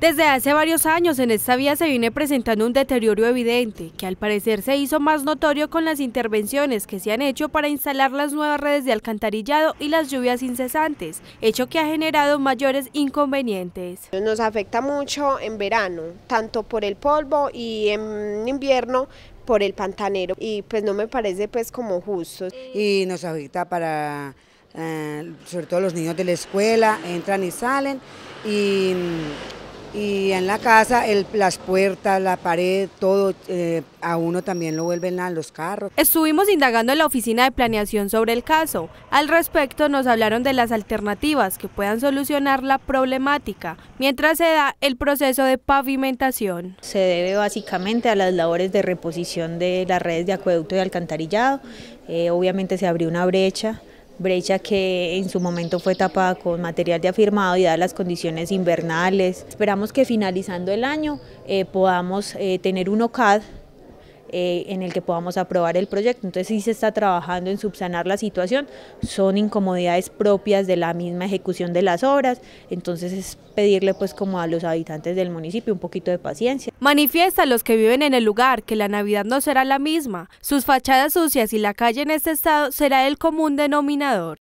Desde hace varios años en esta vía se viene presentando un deterioro evidente, que al parecer se hizo más notorio con las intervenciones que se han hecho para instalar las nuevas redes de alcantarillado y las lluvias incesantes, hecho que ha generado mayores inconvenientes. Nos afecta mucho en verano, tanto por el polvo y en invierno por el pantanero, y pues no me parece pues como justo. Y nos afecta para, eh, sobre todo los niños de la escuela, entran y salen, y y en la casa, las puertas, la pared, todo, eh, a uno también lo vuelven a los carros. Estuvimos indagando en la oficina de planeación sobre el caso. Al respecto nos hablaron de las alternativas que puedan solucionar la problemática mientras se da el proceso de pavimentación. Se debe básicamente a las labores de reposición de las redes de acueducto y alcantarillado. Eh, obviamente se abrió una brecha brecha que en su momento fue tapada con material de afirmado y dadas las condiciones invernales. Esperamos que finalizando el año eh, podamos eh, tener un OCAD eh, en el que podamos aprobar el proyecto. Entonces sí se está trabajando en subsanar la situación, son incomodidades propias de la misma ejecución de las obras, entonces es pedirle pues como a los habitantes del municipio un poquito de paciencia. Manifiesta a los que viven en el lugar que la Navidad no será la misma, sus fachadas sucias y la calle en este estado será el común denominador.